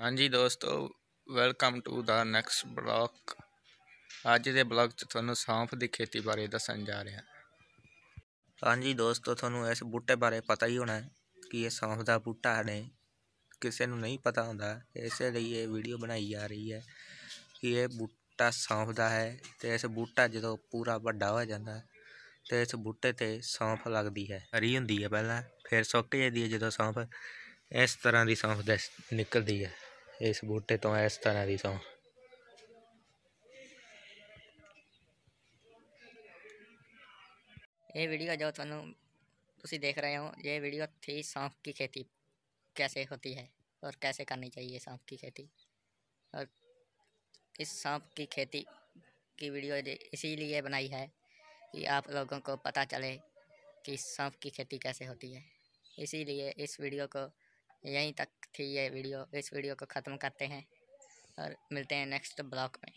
ਹਾਂਜੀ ਦੋਸਤੋ welcome to the next blog ਅੱਜ ਦੇ ਬਲੌਗ 'ਚ ਤੁਹਾਨੂੰ ਸੌਂਫ ਦੀ ਖੇਤੀ ਬਾਰੇ ਦੱਸਣ ਜਾ ਰਿਹਾ ਹਾਂਜੀ ਦੋਸਤੋ ਤੁਹਾਨੂੰ ਇਸ ਬੂਟੇ ਬਾਰੇ ਪਤਾ ਹੀ ਹੋਣਾ ਕਿ ਇਹ ਸੌਂਫ ਦਾ ਬੂਟਾ ਹੈ ਕਿਸੇ ਨੂੰ ਨਹੀਂ ਪਤਾ ਹੁੰਦਾ ਇਸੇ ਲਈ ਇਹ ਵੀਡੀਓ ਬਣਾਈ ਜਾ ਰਹੀ ਹੈ ਕਿ ਇਹ ਬੂਟਾ ਸੌਂਫ ਦਾ ਹੈ ਤੇ ਇਸ ਬੂਟਾ ਜਦੋਂ ਪੂਰਾ ਵੱਡਾ ਹੋ ਜਾਂਦਾ ਤੇ ਇਸ ਬੂਟੇ ਤੇ ਸੌਂਫ ਲੱਗਦੀ ਹੈ ਹਰੀ ਹੁੰਦੀ ਹੈ ਪਹਿਲਾਂ ਫਿਰ ਸੁੱਕ ਜਾਂਦੀ ਹੈ ਜਦੋਂ ਸੌਂਫ ਇਸ ਤਰ੍ਹਾਂ ਦੀ ਸੌਂਫ ਨਿਕਲਦੀ ਹੈ इस बूटे तो इस तरह की सौ ये वीडियो जो थानू तुम देख रहे हो ये वीडियो थी सौंफ की खेती कैसे होती है और कैसे करनी चाहिए सौंफ की खेती और इस सौंफ की खेती की वीडियो इसीलिए बनाई है कि आप लोगों को पता चले कि सौंफ की खेती कैसे होती है इसीलिए इस वीडियो को यहीं तक थी ये वीडियो इस वीडियो को ख़त्म करते हैं और मिलते हैं नेक्स्ट ब्लॉक में